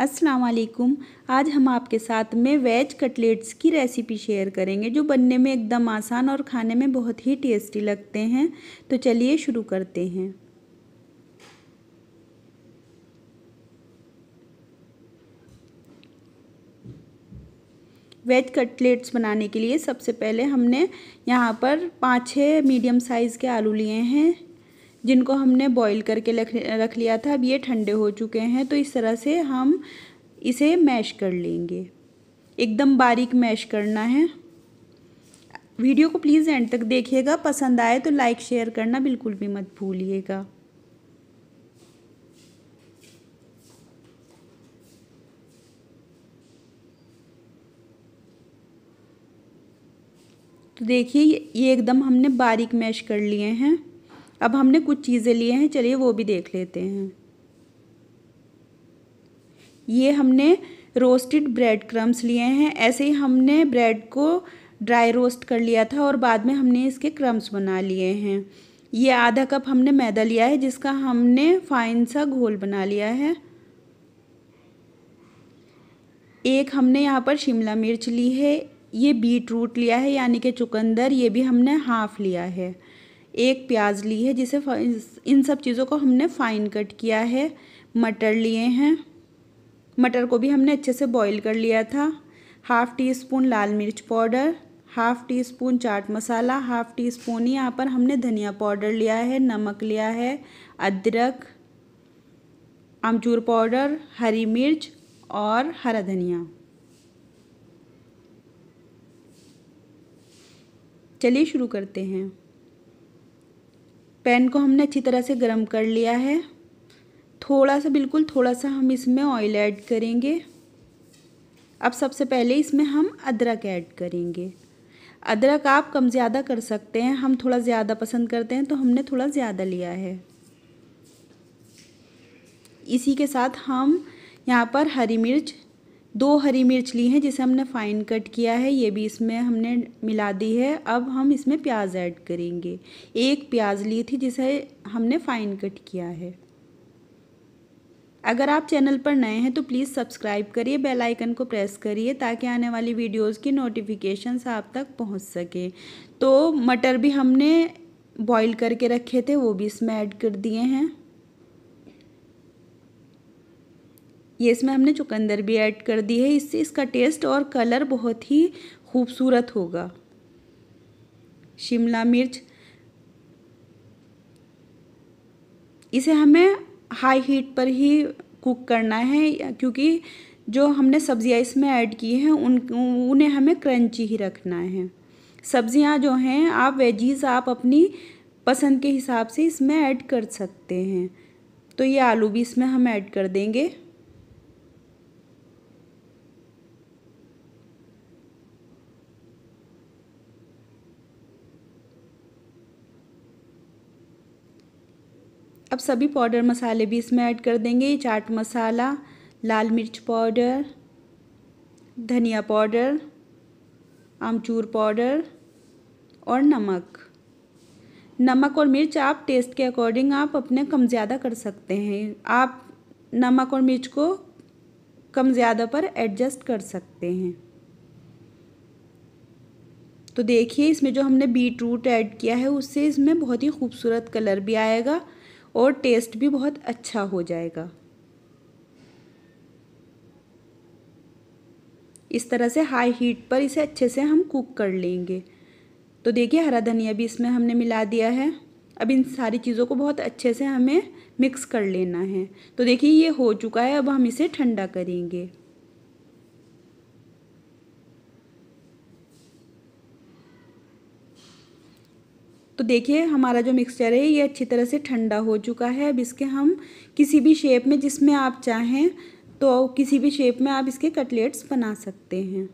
अस्सलाम वालेकुम आज हम आपके साथ में वेज कटलेट्स की रेसिपी शेयर करेंगे जो बनने में एकदम आसान और खाने में बहुत ही टेस्टी लगते हैं तो चलिए शुरू करते हैं वेज कटलेट्स बनाने के लिए सबसे पहले हमने यहाँ पर पाँच छः मीडियम साइज़ के आलू लिए हैं जिनको हमने बॉईल करके रख लिया था अब ये ठंडे हो चुके हैं तो इस तरह से हम इसे मैश कर लेंगे एकदम बारीक मैश करना है वीडियो को प्लीज़ एंड तक देखिएगा पसंद आए तो लाइक शेयर करना बिल्कुल भी मत भूलिएगा तो देखिए ये एकदम हमने बारीक मैश कर लिए हैं अब हमने कुछ चीज़ें लिए हैं चलिए वो भी देख लेते हैं ये हमने रोस्टेड ब्रेड क्रम्स लिए हैं ऐसे ही हमने ब्रेड को ड्राई रोस्ट कर लिया था और बाद में हमने इसके क्रम्स बना लिए हैं ये आधा कप हमने मैदा लिया है जिसका हमने फाइन सा घोल बना लिया है एक हमने यहाँ पर शिमला मिर्च ली है ये बीट रूट लिया है यानी कि चुकंदर ये भी हमने हाफ लिया है एक प्याज ली है जिसे इन सब चीज़ों को हमने फाइन कट किया है मटर लिए हैं मटर को भी हमने अच्छे से बॉईल कर लिया था हाफ़ टी स्पून लाल मिर्च पाउडर हाफ़ टी स्पून चाट मसाला हाफ़ टी स्पून यहाँ पर हमने धनिया पाउडर लिया है नमक लिया है अदरक आमचूर पाउडर हरी मिर्च और हरा धनिया चलिए शुरू करते हैं पैन को हमने अच्छी तरह से गर्म कर लिया है थोड़ा सा बिल्कुल थोड़ा सा हम इसमें ऑयल ऐड करेंगे अब सबसे पहले इसमें हम अदरक ऐड करेंगे अदरक आप कम ज़्यादा कर सकते हैं हम थोड़ा ज़्यादा पसंद करते हैं तो हमने थोड़ा ज़्यादा लिया है इसी के साथ हम यहाँ पर हरी मिर्च दो हरी मिर्च ली हैं जिसे हमने फाइन कट किया है ये भी इसमें हमने मिला दी है अब हम इसमें प्याज ऐड करेंगे एक प्याज ली थी जिसे हमने फाइन कट किया है अगर आप चैनल पर नए हैं तो प्लीज़ सब्सक्राइब करिए बेल आइकन को प्रेस करिए ताकि आने वाली वीडियोस की नोटिफिकेशंस आप तक पहुंच सके तो मटर भी हमने बॉईल करके रखे थे वो भी इसमें ऐड कर दिए हैं ये इसमें हमने चुकंदर भी ऐड कर दी है इससे इसका टेस्ट और कलर बहुत ही खूबसूरत होगा शिमला मिर्च इसे हमें हाई हीट पर ही कुक करना है क्योंकि जो हमने सब्जियां इसमें ऐड की हैं उन उन्हें हमें क्रंची ही रखना है सब्जियां जो हैं आप वेजीज़ आप अपनी पसंद के हिसाब से इसमें ऐड कर सकते हैं तो ये आलू भी इसमें हम ऐड कर देंगे अब सभी पाउडर मसाले भी इसमें ऐड कर देंगे चाट मसाला लाल मिर्च पाउडर धनिया पाउडर आमचूर पाउडर और नमक नमक और मिर्च आप टेस्ट के अकॉर्डिंग आप अपने कम ज़्यादा कर सकते हैं आप नमक और मिर्च को कम ज़्यादा पर एडजस्ट कर सकते हैं तो देखिए इसमें जो हमने बीट रूट ऐड किया है उससे इसमें बहुत ही खूबसूरत कलर भी आएगा और टेस्ट भी बहुत अच्छा हो जाएगा इस तरह से हाई हीट पर इसे अच्छे से हम कुक कर लेंगे तो देखिए हरा धनिया भी इसमें हमने मिला दिया है अब इन सारी चीज़ों को बहुत अच्छे से हमें मिक्स कर लेना है तो देखिए ये हो चुका है अब हम इसे ठंडा करेंगे तो देखिए हमारा जो मिक्सचर है ये अच्छी तरह से ठंडा हो चुका है अब इसके हम किसी भी शेप में जिसमें आप चाहें तो किसी भी शेप में आप इसके कटलेट्स बना सकते हैं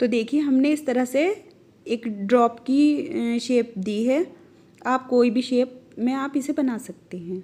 तो देखिए हमने इस तरह से एक ड्रॉप की शेप दी है आप कोई भी शेप में आप इसे बना सकते हैं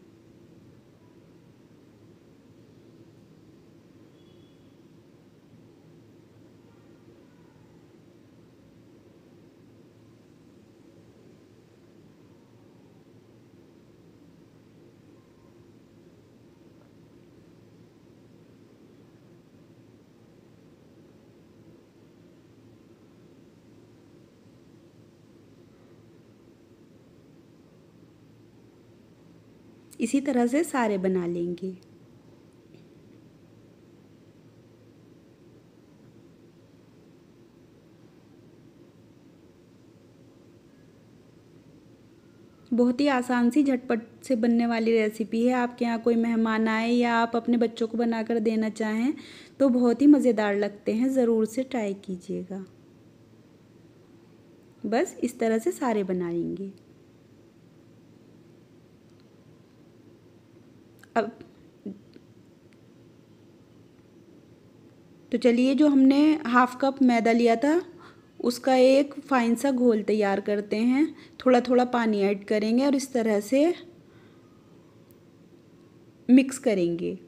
इसी तरह से सारे बना लेंगे बहुत ही आसान सी झटपट से बनने वाली रेसिपी है आपके यहाँ कोई मेहमान आए या आप अपने बच्चों को बनाकर देना चाहें तो बहुत ही मज़ेदार लगते हैं ज़रूर से ट्राई कीजिएगा बस इस तरह से सारे बनाएंगे अब तो चलिए जो हमने हाफ कप मैदा लिया था उसका एक फाइन सा घोल तैयार करते हैं थोड़ा थोड़ा पानी ऐड करेंगे और इस तरह से मिक्स करेंगे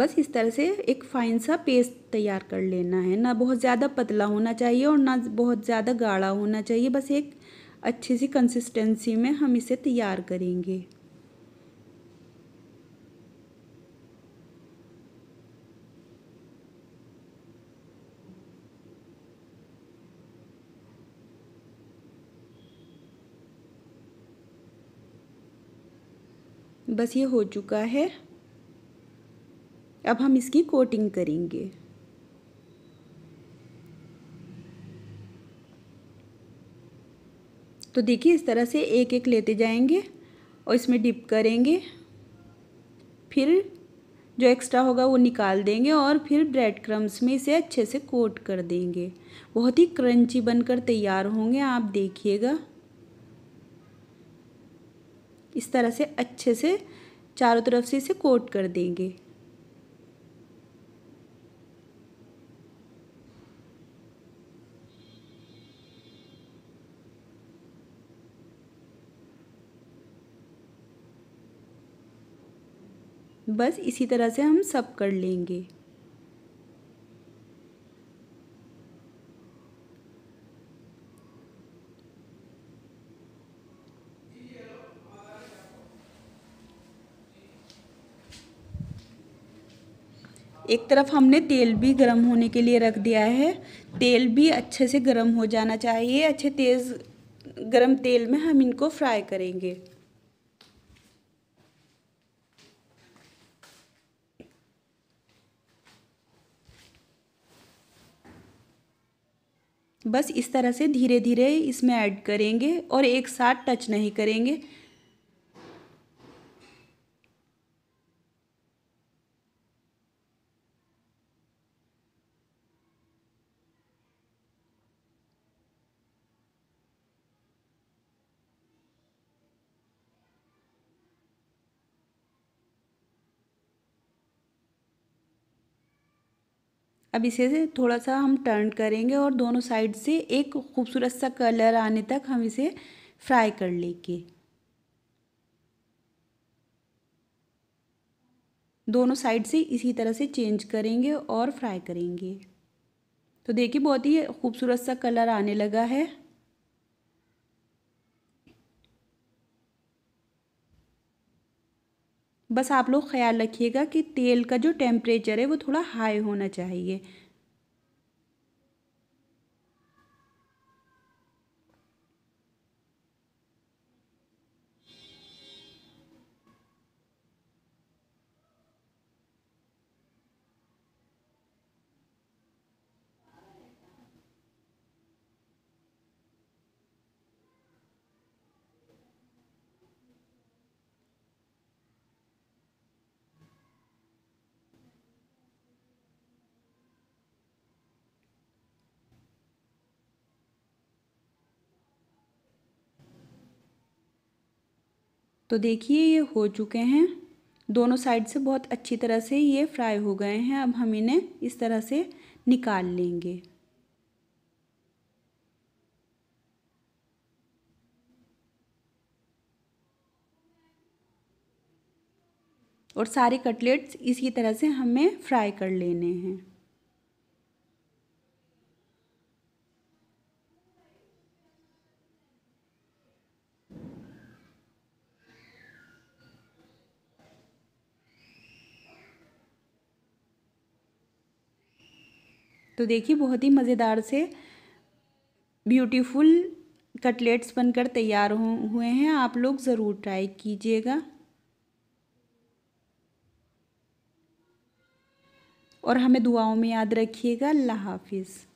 बस इस तरह से एक फाइन सा पेस्ट तैयार कर लेना है ना बहुत ज़्यादा पतला होना चाहिए और ना बहुत ज़्यादा गाढ़ा होना चाहिए बस एक अच्छी सी कंसिस्टेंसी में हम इसे तैयार करेंगे बस ये हो चुका है अब हम इसकी कोटिंग करेंगे तो देखिए इस तरह से एक एक लेते जाएंगे और इसमें डिप करेंगे फिर जो एक्स्ट्रा होगा वो निकाल देंगे और फिर ब्रेड क्रम्स में इसे अच्छे से कोट कर देंगे बहुत ही क्रंची बनकर तैयार होंगे आप देखिएगा इस तरह से अच्छे से चारों तरफ से इसे कोट कर देंगे बस इसी तरह से हम सब कर लेंगे एक तरफ हमने तेल भी गर्म होने के लिए रख दिया है तेल भी अच्छे से गर्म हो जाना चाहिए अच्छे तेज़ गर्म तेल में हम इनको फ्राई करेंगे बस इस तरह से धीरे धीरे इसमें ऐड करेंगे और एक साथ टच नहीं करेंगे अब इसे से थोड़ा सा हम टर्न करेंगे और दोनों साइड से एक खूबसूरत सा कलर आने तक हम इसे फ्राई कर लेंगे दोनों साइड से इसी तरह से चेंज करेंगे और फ्राई करेंगे तो देखिए बहुत ही खूबसूरत सा कलर आने लगा है बस आप लोग ख्याल रखिएगा कि तेल का जो टेम्परेचर है वो थोड़ा हाई होना चाहिए तो देखिए ये हो चुके हैं दोनों साइड से बहुत अच्छी तरह से ये फ्राई हो गए हैं अब हम इन्हें इस तरह से निकाल लेंगे और सारे कटलेट्स इसी तरह से हमें फ्राई कर लेने हैं तो देखिए बहुत ही मज़ेदार से ब्यूटीफुल कटलेट्स बनकर तैयार हुए हैं आप लोग ज़रूर ट्राई कीजिएगा और हमें दुआओं में याद रखिएगा अल्लाह हाफिज़